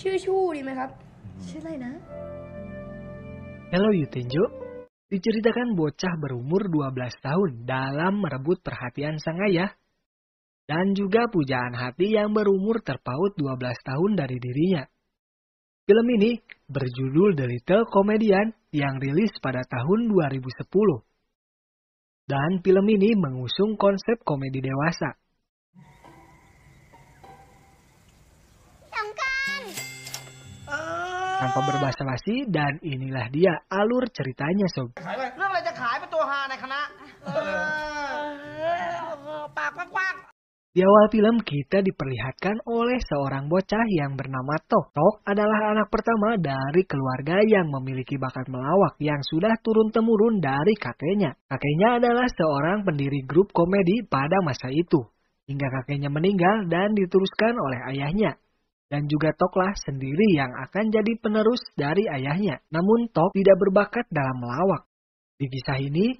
ชื่อชู่ดีไหมครับชื่ออะไรนะ Hello Yutenjo. Diceritakan bocah berumur 12 tahun dalam merebut perhatian sang ayah dan juga pujaan hati yang berumur terpaut 12 tahun dari dirinya. Film ini berjudul The Little Comedian yang rilis pada tahun 2010. Dan film ini mengusung konsep komedi dewasa tanpa berbahasa basi dan inilah dia alur ceritanya sob. di awal film kita diperlihatkan oleh seorang bocah yang bernama Tok. Tok adalah anak pertama dari keluarga yang memiliki bakat melawak yang sudah turun-temurun dari kakeknya. Kakeknya adalah seorang pendiri grup komedi pada masa itu. Hingga kakeknya meninggal dan diteruskan oleh ayahnya dan juga Toklah sendiri yang akan jadi penerus dari ayahnya. Namun Tok tidak berbakat dalam melawak. Di kisah ini,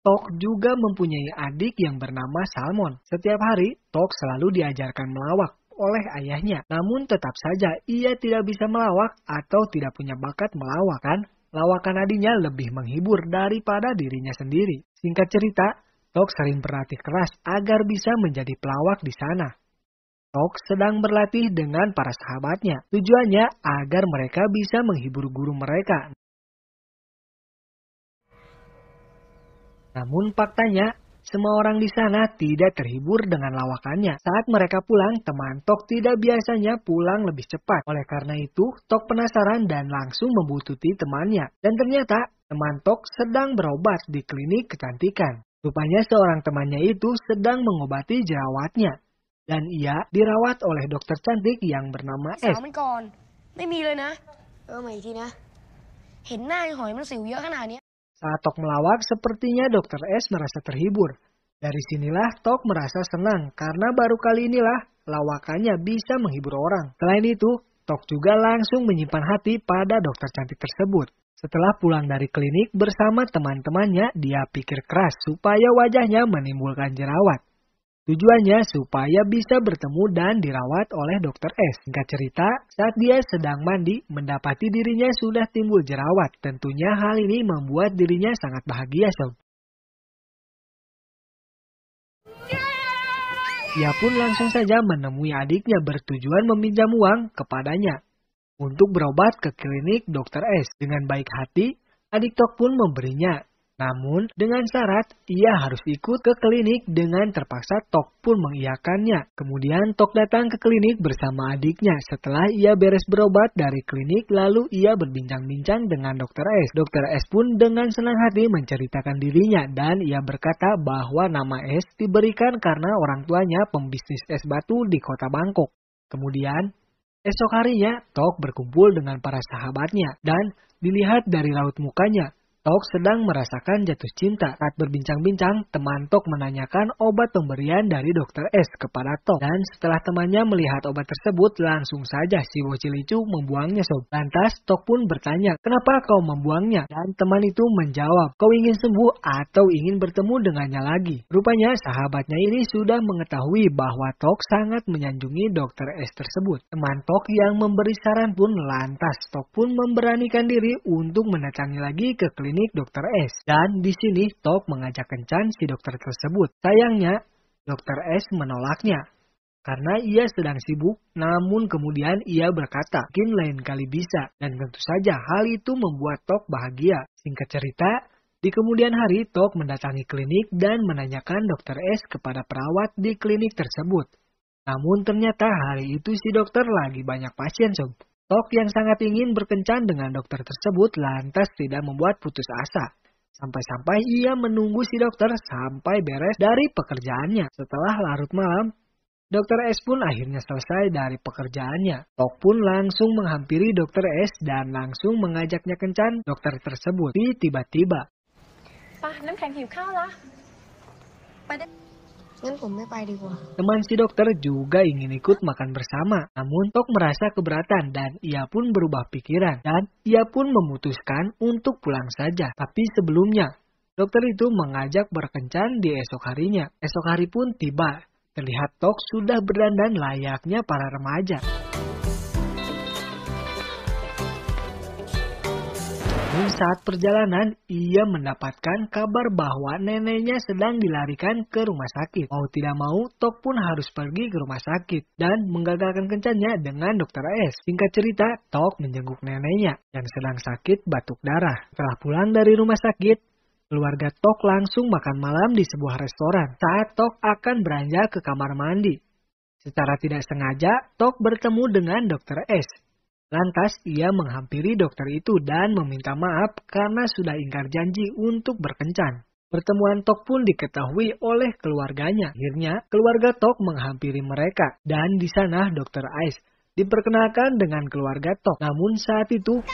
Tok juga mempunyai adik yang bernama Salmon. Setiap hari, Tok selalu diajarkan melawak oleh ayahnya. Namun tetap saja ia tidak bisa melawak atau tidak punya bakat melawak kan? Lawakan adiknya lebih menghibur daripada dirinya sendiri. Singkat cerita, Tok sering berlatih keras agar bisa menjadi pelawak di sana. Tok sedang berlatih dengan para sahabatnya. Tujuannya agar mereka bisa menghibur guru mereka. Namun faktanya, semua orang di sana tidak terhibur dengan lawakannya. Saat mereka pulang, teman Tok tidak biasanya pulang lebih cepat. Oleh karena itu, Tok penasaran dan langsung membututi temannya. Dan ternyata, teman Tok sedang berobat di klinik kecantikan. Rupanya seorang temannya itu sedang mengobati jerawatnya dan ia dirawat oleh dokter cantik yang bernama S. Saat Tok melawak, sepertinya dokter S merasa terhibur. Dari sinilah Tok merasa senang karena baru kali inilah lawakannya bisa menghibur orang. Selain itu, Tok juga langsung menyimpan hati pada dokter cantik tersebut. Setelah pulang dari klinik bersama teman-temannya, dia pikir keras supaya wajahnya menimbulkan jerawat. Tujuannya supaya bisa bertemu dan dirawat oleh dokter S. Singkat cerita, saat dia sedang mandi, mendapati dirinya sudah timbul jerawat. Tentunya hal ini membuat dirinya sangat bahagia, Sob. Ia pun langsung saja menemui adiknya bertujuan meminjam uang kepadanya untuk berobat ke klinik dokter S. Dengan baik hati, adik Tok pun memberinya namun, dengan syarat ia harus ikut ke klinik dengan terpaksa Tok pun mengiyakannya. Kemudian Tok datang ke klinik bersama adiknya setelah ia beres berobat dari klinik lalu ia berbincang-bincang dengan Dr. S. Dr. S pun dengan senang hati menceritakan dirinya dan ia berkata bahwa nama S diberikan karena orang tuanya pembisnis es batu di kota Bangkok. Kemudian, esok harinya Tok berkumpul dengan para sahabatnya dan dilihat dari laut mukanya Tok sedang merasakan jatuh cinta saat berbincang-bincang, teman Tok menanyakan obat pemberian dari dokter S kepada Tok. Dan setelah temannya melihat obat tersebut, langsung saja si bocil itu membuangnya sob. Lantas Tok pun bertanya, kenapa kau membuangnya? Dan teman itu menjawab, kau ingin sembuh atau ingin bertemu dengannya lagi. Rupanya sahabatnya ini sudah mengetahui bahwa Tok sangat menyanjungi dokter S tersebut. Teman Tok yang memberi saran pun lantas Tok pun memberanikan diri untuk mendatangi lagi ke klinik klinik Dr. S. Dan di sini Tok mengajak kencan si dokter tersebut. Sayangnya, Dr. S menolaknya. Karena ia sedang sibuk, namun kemudian ia berkata, mungkin lain kali bisa. Dan tentu saja hal itu membuat Tok bahagia. Singkat cerita, di kemudian hari Tok mendatangi klinik dan menanyakan dokter S kepada perawat di klinik tersebut. Namun ternyata hari itu si dokter lagi banyak pasien sob. Tok yang sangat ingin berkencan dengan dokter tersebut lantas tidak membuat putus asa. Sampai-sampai ia menunggu si dokter sampai beres dari pekerjaannya. Setelah larut malam, Dokter S pun akhirnya selesai dari pekerjaannya. Tok pun langsung menghampiri dokter S dan langsung mengajaknya kencan dokter tersebut. Tiba-tiba. Pak, Kan Teman si dokter juga ingin ikut makan bersama, namun Tok merasa keberatan dan ia pun berubah pikiran dan ia pun memutuskan untuk pulang saja. Tapi sebelumnya, dokter itu mengajak berkencan di esok harinya. Esok hari pun tiba, terlihat Tok sudah berdandan layaknya para remaja. Namun saat perjalanan, ia mendapatkan kabar bahwa neneknya sedang dilarikan ke rumah sakit. Mau tidak mau, Tok pun harus pergi ke rumah sakit dan menggagalkan kencannya dengan dokter S. Singkat cerita, Tok menjenguk neneknya yang sedang sakit batuk darah. Setelah pulang dari rumah sakit, Keluarga Tok langsung makan malam di sebuah restoran saat Tok akan beranjak ke kamar mandi. Secara tidak sengaja, Tok bertemu dengan Dr. S Lantas ia menghampiri dokter itu dan meminta maaf karena sudah ingkar janji untuk berkencan. Pertemuan Tok pun diketahui oleh keluarganya. Akhirnya, keluarga Tok menghampiri mereka dan di sana dokter Ice diperkenalkan dengan keluarga Tok. Namun saat itu...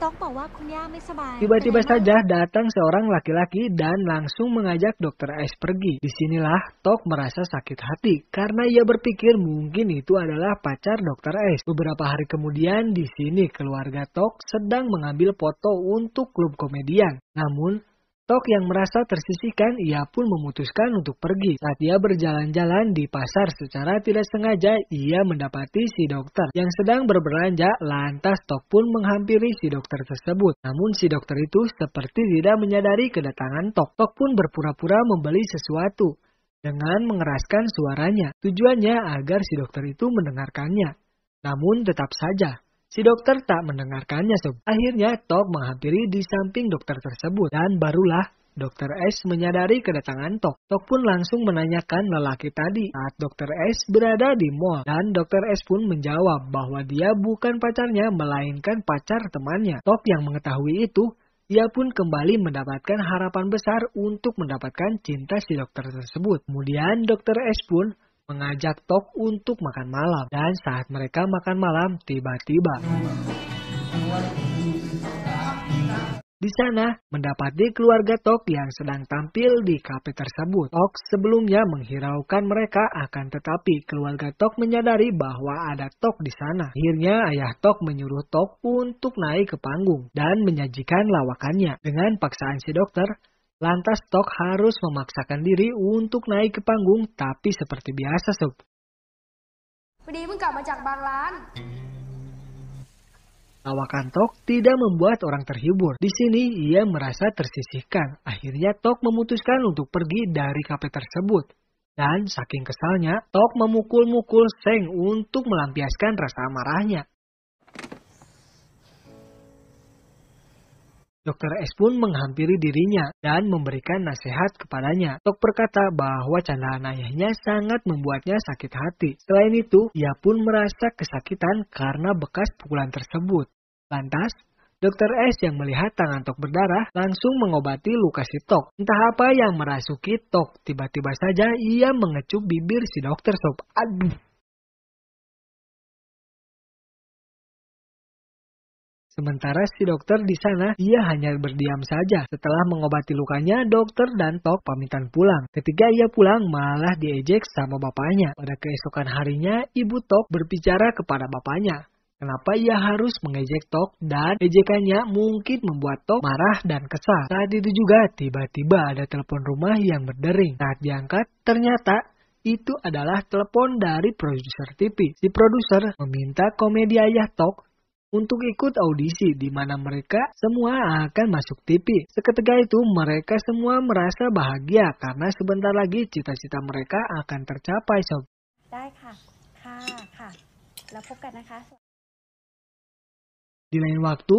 Tiba-tiba saja datang seorang laki-laki dan langsung mengajak dokter S pergi. Disinilah Tok merasa sakit hati karena ia berpikir mungkin itu adalah pacar dokter S. Beberapa hari kemudian di sini keluarga Tok sedang mengambil foto untuk klub komedian. Namun Tok yang merasa tersisihkan, ia pun memutuskan untuk pergi. Saat ia berjalan-jalan di pasar secara tidak sengaja, ia mendapati si dokter yang sedang berbelanja, lantas Tok pun menghampiri si dokter tersebut. Namun si dokter itu seperti tidak menyadari kedatangan Tok. Tok pun berpura-pura membeli sesuatu dengan mengeraskan suaranya. Tujuannya agar si dokter itu mendengarkannya. Namun tetap saja, Si dokter tak mendengarkannya sob. Akhirnya Tok menghampiri di samping dokter tersebut dan barulah Dokter S menyadari kedatangan Tok. Tok pun langsung menanyakan lelaki tadi saat Dokter S berada di mall. Dan Dokter S pun menjawab bahwa dia bukan pacarnya melainkan pacar temannya. Tok yang mengetahui itu ia pun kembali mendapatkan harapan besar untuk mendapatkan cinta si dokter tersebut. Kemudian dokter S pun mengajak Tok untuk makan malam. Dan saat mereka makan malam, tiba-tiba... Di sana, mendapati keluarga Tok yang sedang tampil di kafe tersebut. Tok sebelumnya menghiraukan mereka akan tetapi keluarga Tok menyadari bahwa ada Tok di sana. Akhirnya ayah Tok menyuruh Tok untuk naik ke panggung dan menyajikan lawakannya. Dengan paksaan si dokter, Lantas Tok harus memaksakan diri untuk naik ke panggung, tapi seperti biasa sob. Lawakan Tok tidak membuat orang terhibur. Di sini ia merasa tersisihkan. Akhirnya Tok memutuskan untuk pergi dari kafe tersebut. Dan saking kesalnya, Tok memukul-mukul Seng untuk melampiaskan rasa amarahnya. Dokter S pun menghampiri dirinya dan memberikan nasihat kepadanya. Tok berkata bahwa candaan ayahnya sangat membuatnya sakit hati. Selain itu, ia pun merasa kesakitan karena bekas pukulan tersebut. Lantas, Dokter S yang melihat tangan Tok berdarah langsung mengobati luka si Tok. Entah apa yang merasuki Tok, tiba-tiba saja ia mengecup bibir si dokter Sob. Aduh! Sementara si dokter di sana, ia hanya berdiam saja. Setelah mengobati lukanya, dokter dan Tok pamitan pulang. Ketika ia pulang, malah diejek sama bapaknya. Pada keesokan harinya, ibu Tok berbicara kepada bapaknya. Kenapa ia harus mengejek Tok dan ejekannya mungkin membuat Tok marah dan kesal. Saat itu juga tiba-tiba ada telepon rumah yang berdering. Saat diangkat, ternyata itu adalah telepon dari produser TV. Si produser meminta komedi ayah Tok untuk ikut audisi di mana mereka semua akan masuk TV. Seketika itu mereka semua merasa bahagia karena sebentar lagi cita-cita mereka akan tercapai sob. Di lain waktu,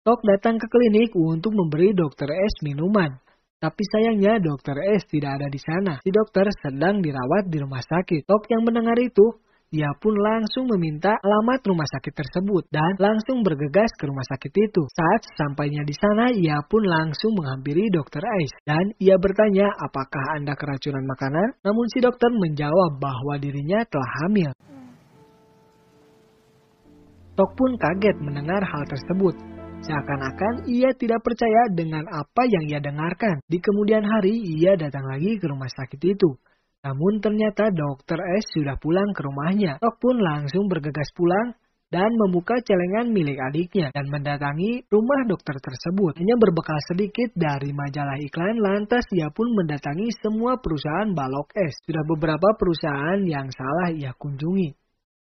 Tok datang ke klinik untuk memberi dokter S minuman. Tapi sayangnya dokter S tidak ada di sana. Si dokter sedang dirawat di rumah sakit. Tok yang mendengar itu ia pun langsung meminta alamat rumah sakit tersebut dan langsung bergegas ke rumah sakit itu. Saat sampainya di sana, ia pun langsung menghampiri dokter Ais dan ia bertanya apakah Anda keracunan makanan. Namun si dokter menjawab bahwa dirinya telah hamil. Tok pun kaget mendengar hal tersebut. Seakan-akan ia tidak percaya dengan apa yang ia dengarkan. Di kemudian hari, ia datang lagi ke rumah sakit itu. Namun ternyata Dr. S sudah pulang ke rumahnya. Tok pun langsung bergegas pulang dan membuka celengan milik adiknya dan mendatangi rumah dokter tersebut. Hanya berbekal sedikit dari majalah iklan, lantas ia pun mendatangi semua perusahaan balok es. Sudah beberapa perusahaan yang salah ia kunjungi.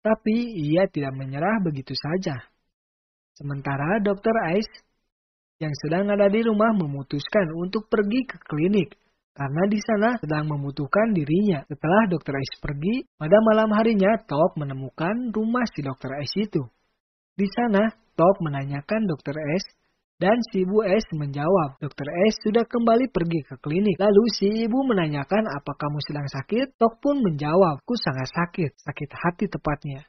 Tapi ia tidak menyerah begitu saja. Sementara dokter Ice yang sedang ada di rumah memutuskan untuk pergi ke klinik karena di sana sedang membutuhkan dirinya. Setelah Dr. Ace pergi, pada malam harinya Top menemukan rumah si Dr. Ace itu. Di sana, Top menanyakan Dr. S dan si Ibu S menjawab, Dr. S sudah kembali pergi ke klinik. Lalu si Ibu menanyakan apa kamu sedang sakit? Tok pun menjawab, ku sangat sakit, sakit hati tepatnya.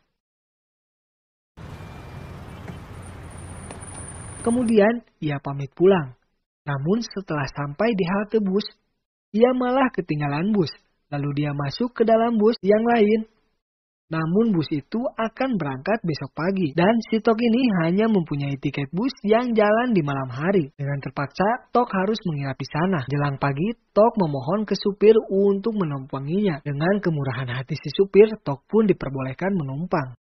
Kemudian ia pamit pulang. Namun setelah sampai di halte bus, ia malah ketinggalan bus, lalu dia masuk ke dalam bus yang lain. Namun bus itu akan berangkat besok pagi dan si Tok ini hanya mempunyai tiket bus yang jalan di malam hari. Dengan terpaksa, Tok harus menginap di sana. Jelang pagi, Tok memohon ke supir untuk menumpanginya. Dengan kemurahan hati si supir, Tok pun diperbolehkan menumpang.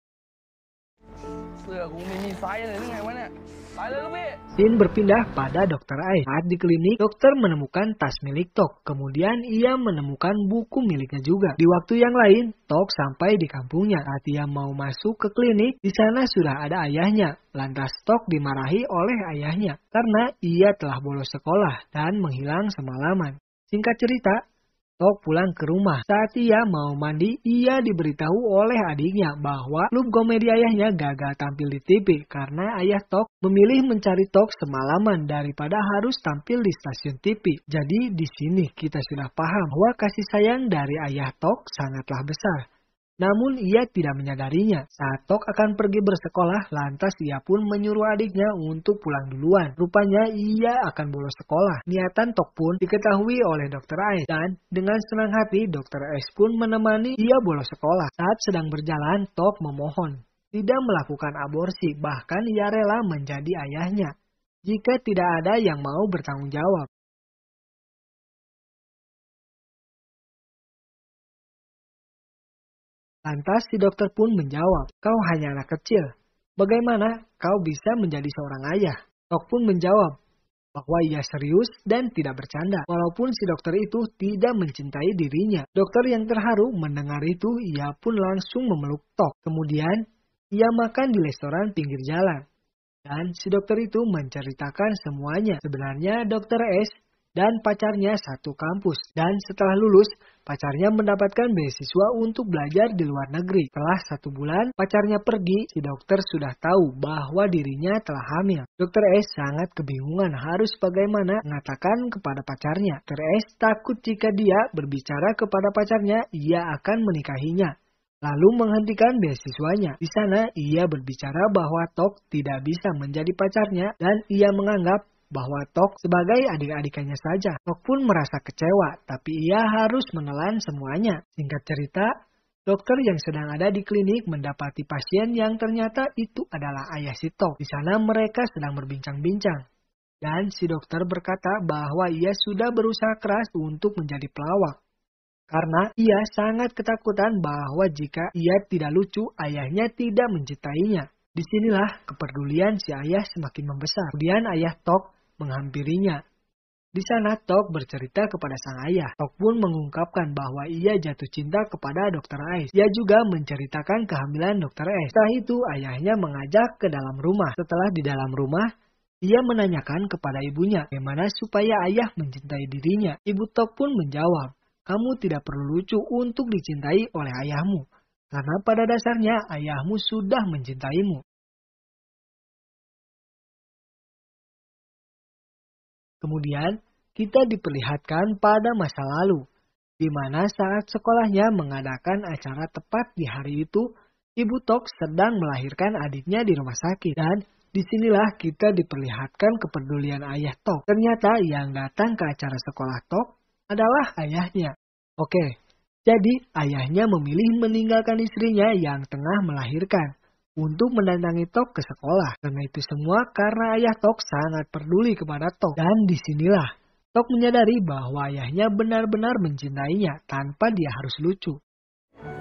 Sin berpindah pada dokter Ai. Saat di klinik, dokter menemukan tas milik Tok. Kemudian ia menemukan buku miliknya juga. Di waktu yang lain, Tok sampai di kampungnya. Saat ia mau masuk ke klinik, di sana sudah ada ayahnya. Lantas Tok dimarahi oleh ayahnya karena ia telah bolos sekolah dan menghilang semalaman. Singkat cerita, Tok pulang ke rumah. Saat ia mau mandi, ia diberitahu oleh adiknya bahwa klub komedi ayahnya gagal tampil di TV karena ayah Tok memilih mencari Tok semalaman daripada harus tampil di stasiun TV. Jadi di sini kita sudah paham bahwa kasih sayang dari ayah Tok sangatlah besar. Namun ia tidak menyadarinya. Saat Tok akan pergi bersekolah, lantas ia pun menyuruh adiknya untuk pulang duluan. Rupanya ia akan bolos sekolah. Niatan Tok pun diketahui oleh Dr. Ace dan dengan senang hati Dr. S pun menemani ia bolos sekolah. Saat sedang berjalan, Tok memohon tidak melakukan aborsi, bahkan ia rela menjadi ayahnya jika tidak ada yang mau bertanggung jawab. Lantas si dokter pun menjawab, kau hanya anak kecil. Bagaimana kau bisa menjadi seorang ayah? Tok pun menjawab, bahwa ia serius dan tidak bercanda. Walaupun si dokter itu tidak mencintai dirinya. Dokter yang terharu mendengar itu, ia pun langsung memeluk Tok. Kemudian, ia makan di restoran pinggir jalan. Dan si dokter itu menceritakan semuanya. Sebenarnya dokter S dan pacarnya satu kampus. Dan setelah lulus, pacarnya mendapatkan beasiswa untuk belajar di luar negeri. Setelah satu bulan, pacarnya pergi, si dokter sudah tahu bahwa dirinya telah hamil. Dokter S sangat kebingungan harus bagaimana mengatakan kepada pacarnya. Dokter S takut jika dia berbicara kepada pacarnya, ia akan menikahinya lalu menghentikan beasiswanya. Di sana, ia berbicara bahwa Tok tidak bisa menjadi pacarnya dan ia menganggap bahwa Tok sebagai adik-adikannya saja. Tok pun merasa kecewa, tapi ia harus menelan semuanya. Singkat cerita, Dokter yang sedang ada di klinik mendapati pasien yang ternyata itu adalah ayah si Tok. Di sana mereka sedang berbincang-bincang. Dan si dokter berkata bahwa ia sudah berusaha keras untuk menjadi pelawak. Karena ia sangat ketakutan bahwa jika ia tidak lucu, ayahnya tidak mencintainya. Disinilah kepedulian si ayah semakin membesar. Kemudian ayah Tok menghampirinya. Di sana Tok bercerita kepada sang ayah. Tok pun mengungkapkan bahwa ia jatuh cinta kepada Dr. Ais. Ia juga menceritakan kehamilan Dr. Ais. Setelah itu ayahnya mengajak ke dalam rumah. Setelah di dalam rumah, ia menanyakan kepada ibunya bagaimana supaya ayah mencintai dirinya. Ibu Tok pun menjawab, kamu tidak perlu lucu untuk dicintai oleh ayahmu. Karena pada dasarnya ayahmu sudah mencintaimu. Kemudian, kita diperlihatkan pada masa lalu, di mana saat sekolahnya mengadakan acara tepat di hari itu, Ibu Tok sedang melahirkan adiknya di rumah sakit dan disinilah kita diperlihatkan kepedulian ayah Tok. Ternyata yang datang ke acara sekolah Tok adalah ayahnya. Oke, jadi ayahnya memilih meninggalkan istrinya yang tengah melahirkan untuk mendatangi Tok ke sekolah. Karena itu semua karena ayah Tok sangat peduli kepada Tok. Dan disinilah Tok menyadari bahwa ayahnya benar-benar mencintainya tanpa dia harus lucu. Ya,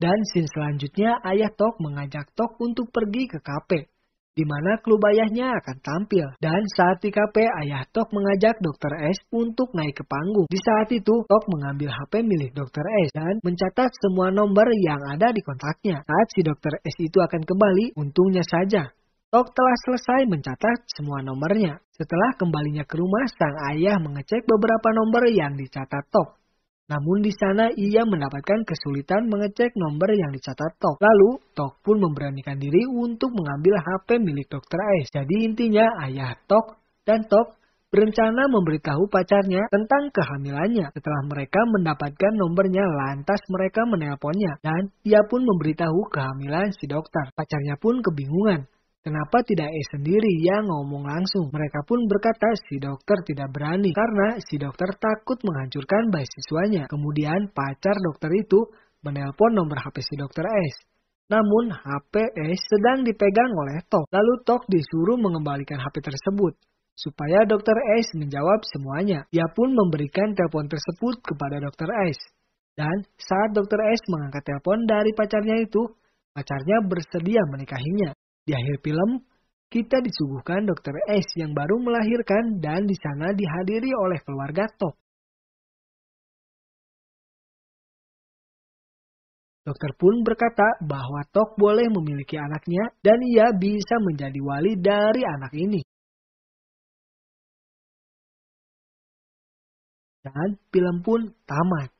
Dan scene selanjutnya ayah Tok mengajak Tok untuk pergi ke kafe di mana klub ayahnya akan tampil. Dan saat di KP, ayah Tok mengajak Dr. S untuk naik ke panggung. Di saat itu, Tok mengambil HP milik Dr. S dan mencatat semua nomor yang ada di kontaknya. Saat si Dr. S itu akan kembali, untungnya saja. Tok telah selesai mencatat semua nomornya. Setelah kembalinya ke rumah, sang ayah mengecek beberapa nomor yang dicatat Tok. Namun di sana ia mendapatkan kesulitan mengecek nomor yang dicatat Tok. Lalu, Tok pun memberanikan diri untuk mengambil HP milik dokter Ais. Jadi intinya ayah Tok dan Tok berencana memberitahu pacarnya tentang kehamilannya. Setelah mereka mendapatkan nomornya, lantas mereka menelponnya dan ia pun memberitahu kehamilan si dokter. Pacarnya pun kebingungan Kenapa tidak E sendiri yang ngomong langsung? Mereka pun berkata si dokter tidak berani karena si dokter takut menghancurkan siswanya. Kemudian pacar dokter itu menelpon nomor HP si dokter S. Namun HP S sedang dipegang oleh Tok. Lalu Tok disuruh mengembalikan HP tersebut. Supaya dokter S menjawab semuanya. Ia pun memberikan telepon tersebut kepada dokter S. Dan saat dokter S mengangkat telepon dari pacarnya itu, pacarnya bersedia menikahinya. Di akhir film, kita disuguhkan Dr. S yang baru melahirkan dan di sana dihadiri oleh keluarga Tok. Dokter pun berkata bahwa Tok boleh memiliki anaknya dan ia bisa menjadi wali dari anak ini. Dan film pun tamat.